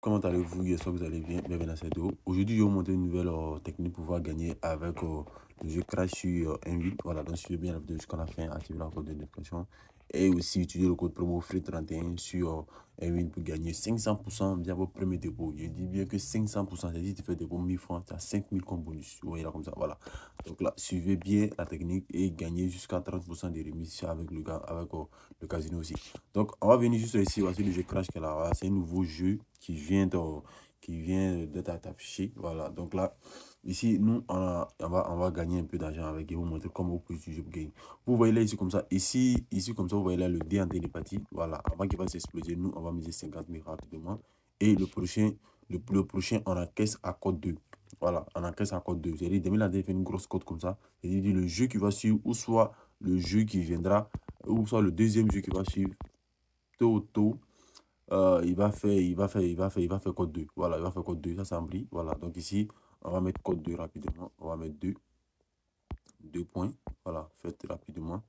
Comment allez-vous J'espère que vous allez bien. Bienvenue dans cette vidéo. Aujourd'hui, je vais vous montrer une nouvelle euh, technique pour pouvoir gagner avec euh, le jeu Crash sur euh, Invite. Voilà, donc suivez bien la vidéo jusqu'à la fin. Activez la code de notification et aussi utiliser le code promo FREE31 sur Airwind euh, pour gagner 500% via vos premiers dépôts. Je dis bien que 500%, c'est-à-dire tu fais des dépôts 1000 francs, tu as 5000 comme bonus. comme ça, voilà. Donc là, suivez bien la technique et gagnez jusqu'à 30% des remise avec le, avec, euh, le casino aussi. Donc on va venir juste ici, voici le jeu Crash qu'elle a. C'est un nouveau jeu qui vient de qui vient d'être affiché Voilà, donc là, ici, nous, on, va, on va gagner un peu d'argent avec et vous montrer comment vous pouvez gain. Vous voyez là, ici, comme ça, ici, ici, comme ça, vous voyez là le dé en télépathie. Voilà, avant qu'il va s'exploser, nous, on va miser 50 000 rapidement. Et le prochain, le, prochain, on encaisse à code 2. Voilà, on encaisse à code 2. j'ai dit demain, la fait une grosse cote comme ça. cest à le jeu qui va suivre, ou soit le jeu qui viendra, ou soit le deuxième jeu qui va suivre, tôt euh, il va faire, il va faire, il va faire, il va faire code 2. Voilà, il va faire code 2, ça Voilà, donc ici, on va mettre code 2 rapidement. On va mettre 2. 2 points. Voilà, faites rapidement.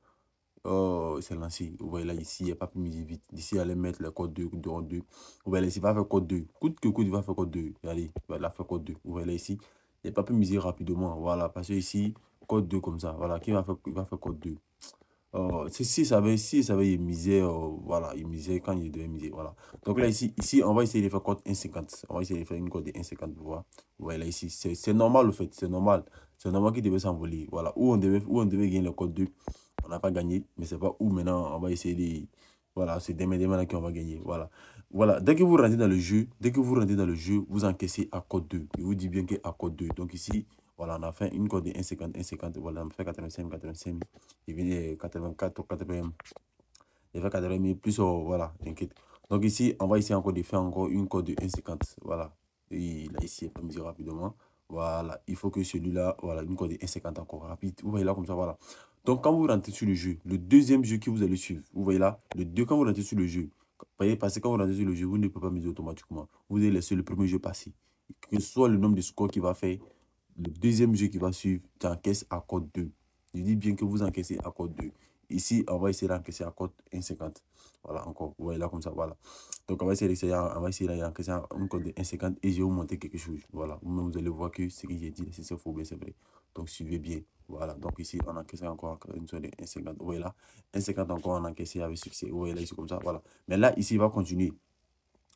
Oh, c'est lancé. Vous voyez là, ici, il n'y a pas plus vite. D'ici, allez mettre le code 2, 2 en 2. Vous voyez là, ici, il va faire code 2. Coûte que coûte, il va faire code 2. Allez, il va faire code 2. Vous voyez là, ici, il n'y a pas plus rapidement. Voilà, parce que ici, code 2 comme ça. Voilà, qui va faire, il va faire code 2. Oh, si, ça avait, si ça va misé, euh, oh, voilà, il misait quand il devait miser, voilà. Donc là, ici, ici, on va essayer de faire cote 1,50. On va essayer de faire une cote de 1,50, vous voyez. là, ici, c'est normal, au fait, c'est normal. C'est normal qu'il devait s'envoler, voilà. Où on devait, où on devait gagner le code 2, on n'a pas gagné, mais c'est pas où maintenant, on va essayer de... Voilà, c'est demain, demain là qu'on va gagner, voilà. Voilà, dès que vous rentrez dans le jeu, dès que vous rentrez dans le jeu, vous encaissez à cote 2. Il vous dit bien que à code 2. Donc ici, voilà, on a fait une corde de 1,50, 1,50. Voilà, on fait 85, 85 Il 84, 80 000. Il fait 80 mais plus, oh, voilà, t'inquiète. Donc ici, on va essayer encore de faire encore une corde de 1,50. Voilà. Et là, ici, on miser rapidement. Voilà, il faut que celui-là, voilà, une corde de 1,50 encore rapide. Vous voyez là, comme ça, voilà. Donc, quand vous rentrez sur le jeu, le deuxième jeu que vous allez suivre, vous voyez là, le deux quand vous rentrez sur le jeu, vous voyez, parce que quand vous rentrez sur le jeu, vous ne pouvez pas mesurer automatiquement. Vous allez laisser le premier jeu passer. Que ce soit le nombre de scores qu'il va faire, le deuxième jeu qui va suivre, tu encaisses à code 2. Je dis bien que vous encaissez à code 2. Ici, on va essayer d'encaisser à code 1,50. Voilà, encore. Vous voyez là comme ça, voilà. Donc, on va essayer d'encaisser à un code 1,50 et je vais vous montrer quelque chose. Voilà, vous allez voir que ce que j'ai dit, c'est faux, bien, c'est vrai. Donc, suivez bien. Voilà, donc ici, on encaisse encore une fois de 1,50. Vous voyez là, 1,50 encore, on encaisse avec succès. Vous voyez là, ici, comme ça, voilà. Mais là, ici, il va continuer.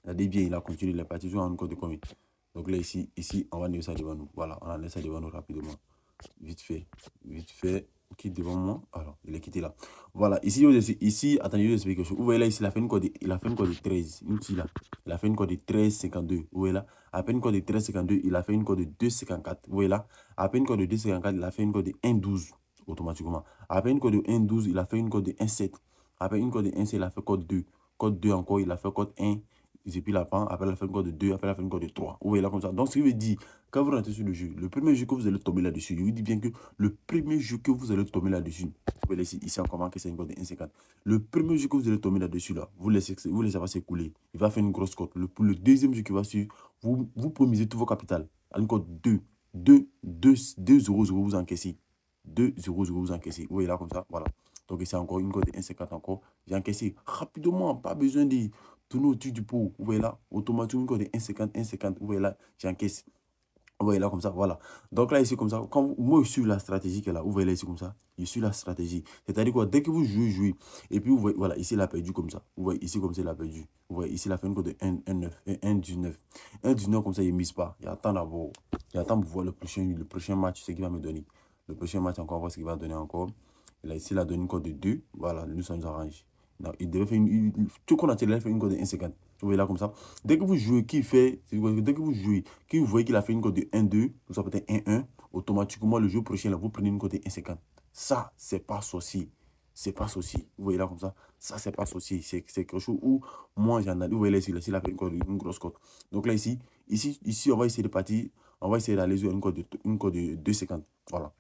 Regardez bien, il a continué, il parties parti à à code de combien donc là, ici, ici, on va enlever ça devant nous. Voilà, on enlève ça devant nous rapidement. Vite fait, vite fait. Qui devant moi Alors, il est quitté là. Voilà, ici, ici attendez, je vais expliquer quelque chose. Vous voyez là, ici, il a fait une code de, il a fait une code de 13. là. Il a fait une code de 13,52. Vous voyez là À peine code de 13,52, il a fait une code de 2,54. Vous voyez là À peine code de 2,54, il a fait une code de 1,12 automatiquement. À peine code de 1,12, il a fait une code de 1,7. À peine une code de 1,7, il a fait code 2. Code 2 encore, il a fait code 1 puis la fin. après la fin course de 2, après la fin course de 3. Vous voyez là comme ça. Donc, ce qui veut dire, quand vous rentrez sur le jeu, le premier jeu que vous allez tomber là-dessus, je vous dis bien que le premier jeu que vous allez tomber là-dessus, vous pouvez laisser ici encore une code de 1,50. Le premier jeu que vous allez tomber là-dessus, là, vous laissez, vous laissez passer couler. Il va faire une grosse cote. Le, deuxième jeu qui va suivre, vous, vous promisez tout vos capital. à 2, 2, 2, 2 euros, vous encaissez. 2 euros, vous encaissez. Vous voyez là comme ça, voilà. Donc, c'est encore une cote de 1,50 encore. J'ai encaissé rapidement, pas besoin de au-dessus du pot, vous voyez là, automatiquement, quand il est 1,50, 1,50, vous voyez là, j'encaisse. Vous voyez là comme ça, voilà. Donc là, ici comme ça, quand vous, moi je suis la stratégie qu'elle a, vous voyez là ici comme ça, je suis la stratégie. C'est-à-dire quoi, dès que vous jouez, jouez. Et puis vous voyez, voilà, ici elle a perdu comme ça. Vous voyez ici comme ça, il a perdu. Vous voyez ici la fin de 1, 1, 9, 1, 19. 1, 19 comme ça, il mise pas. Il attend d'abord. Il attend pour voir le prochain, le prochain match, ce qu'il va me donner. Le prochain match encore, voir ce qu'il va donner encore. Et là, ici, il a donné une code de 2. Voilà, nous, ça nous arrange. Non, il devait faire une, il, tout qu'on a tiré, il fait une cote de 1,50. Vous voyez là comme ça. Dès que vous jouez, qui fait, dès que vous jouez, qui vous voyez qu'il a fait une cote de 1,2, vous avez peut-être 1,1, automatiquement le jeu prochain, là, vous prenez une cote de 1,50. Ça, c'est pas sorcier. C'est pas sorcier. Vous voyez là comme ça. Ça, c'est pas sorcier. C'est quelque chose où moi, j'en ai. Vous voyez là ici, là, il a fait une, une grosse cote. Donc là ici, ici, ici, on va essayer de partir. On va essayer d'aller sur une cote de, une cote de 2,50. Voilà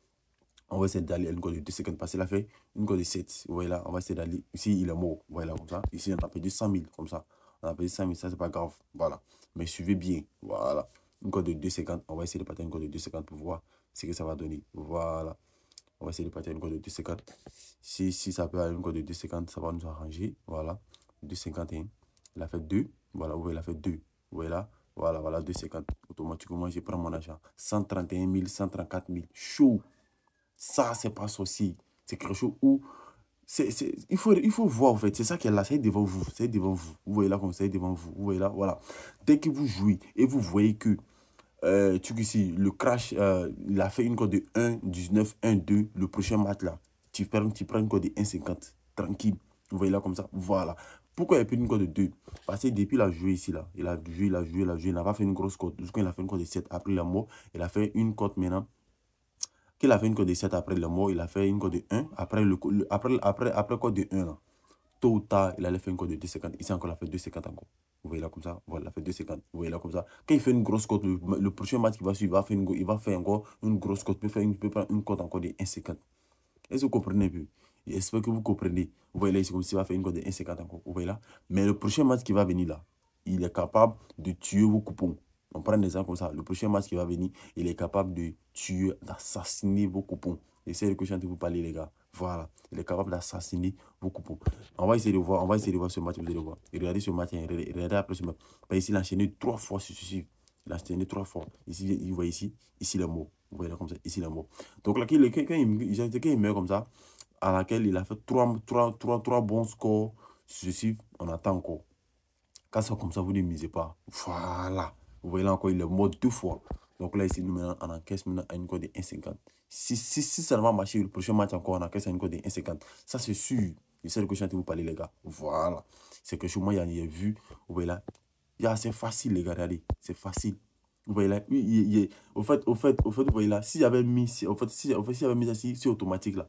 on va essayer d'aller à une code de 2 secondes parce qu'il a fait une code de 7. Voilà, on va essayer d'aller. Ici, il est mort. Voilà comme ça. Ici, on a perdu 100 000, comme ça. On a perdu 100 000, ça, c'est pas grave. Voilà. Mais suivez bien. Voilà. Une code de 2 secondes. On va essayer de partir une code de 2 secondes pour voir ce que ça va donner. Voilà. On va essayer de partir une code de 2 secondes. Si, si ça peut aller une code de 2 secondes, ça va nous arranger. Voilà. 2,51. Il a fait 2. Voilà. Vous voyez, il a fait 2. Vous voyez là. Voilà, voilà, 2,50. Automatiquement, je prends mon argent, 131 000, 134 000. Chaud. Ça, c'est pas aussi. C'est quelque chose où. c'est il, faut, il faut voir, en fait. C'est ça qu'elle a. C'est devant vous. C'est devant vous. Vous voyez là comme devant vous. Vous voyez là, voilà. Dès que vous jouez et vous voyez que. Euh, tu tu ici, le crash, euh, il a fait une cote de 1, 19, 1, 2. Le prochain match là, tu prends, tu prends une cote de 1,50. Tranquille. Vous voyez là comme ça. Voilà. Pourquoi il a pris une cote de 2 Parce que depuis, la a joué ici, là. Il a joué, il a joué, il a joué. Il n'a pas fait une grosse cote. Jusqu'à il a fait une cote de 7. Après, la mort. Il a fait une cote maintenant il a fait une cote de 7 après le mort, il a fait une cote de 1, après, le, après, après, après code de 1, là. tôt ou tard, il allait faire une cote de 2,50. Ici encore, il a fait 2,50 encore. Vous voyez là comme ça, voilà, il a fait 2,50. Vous voyez là comme ça. Quand il fait une grosse cote, le, prochain match qui va suivre, il va faire, une, il va faire encore une grosse cote, il peut, faire une, peut prendre une cote encore de 1,50. Est-ce que vous comprenez plus J'espère que vous comprenez. Vous voyez là, c'est comme s'il va faire une cote de 1,50 encore. Vous voyez là. Mais le prochain match qui va venir là, il est capable de tuer vos coupons. On prend des exemple comme ça. Le prochain match qui va venir, il est capable de tuer, d'assassiner vos coupons. Essayez que je suis de vous parler, les gars. Voilà. Il est capable d'assassiner vos coupons. On va essayer de voir. On va essayer de voir ce match. Vous allez voir. regardez ce match. Hein. Regardez après ce match. ici, il a enchaîné trois fois ce suicide. Il a enchaîné trois fois. Ici, vous voyez ici. Ici, le mot. Vous voyez là comme ça. Ici, le mot. Donc là, il, a il, quand il meurt comme ça, à laquelle il a fait trois, trois, trois, trois bons scores successifs, on attend encore. Quand c'est comme ça, vous ne misez pas. Voilà. Vous voyez là encore, il le mode deux fois. Donc là, ici, nous, maintenant, on encaisse maintenant à une cote de 1,50. Si, si, si ça va marcher, le prochain match encore, on encaisse à une cote de 1,50. Ça, c'est sûr. Je sais de que je vous parler, les gars. Voilà. C'est que chez moi, il y a vu. Vous voyez là. Yeah, c'est facile, les gars. Regardez. C'est facile. Vous voyez là. Il, il, au fait, au fait, au fait, vous voyez là. S'il mis, si, au fait, si, au fait, s'il y avait mis ça, c'est automatique là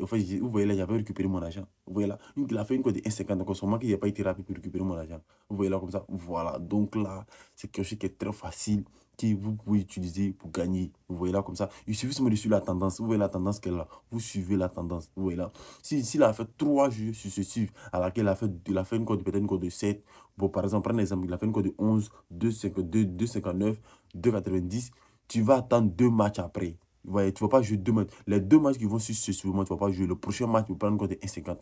en fait, vous voyez là, j'avais récupéré mon argent. Vous voyez là, il a fait une cote de 1,50. Donc, il qu'il n'a pas été rapide pour récupérer mon argent. Vous voyez là, comme ça. Voilà. Donc là, c'est quelque chose qui est très facile, que vous pouvez utiliser pour gagner. Vous voyez là, comme ça. Il suffit seulement de suivre la tendance. Vous voyez la tendance qu'elle a. Vous suivez la tendance. Vous voyez là. S'il si, a fait trois jeux successifs, alors qu'il a fait, il a fait une cote de peut-être une cote de 7. Bon, par exemple, prenez l'exemple, il a fait une cote de 11, 2,59, 2,90. Tu vas attendre deux matchs après tu ne vas pas jouer deux matchs. Les deux matchs qui vont suivre ce moment, tu ne vas pas jouer. Le prochain match, tu prendre une cote de 1,50.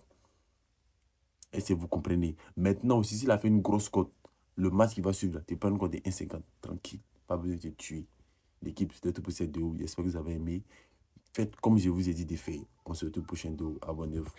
Et c'est vous comprenez. Maintenant aussi, s'il a fait une grosse cote, le match qui va suivre, tu prends une cote de 1,50. Tranquille. Pas besoin de te tuer. L'équipe, c'était tout pour cette vidéo. J'espère que vous avez aimé. Faites comme je vous ai dit de faire. On se retrouve prochain vidéo. Abonnez-vous.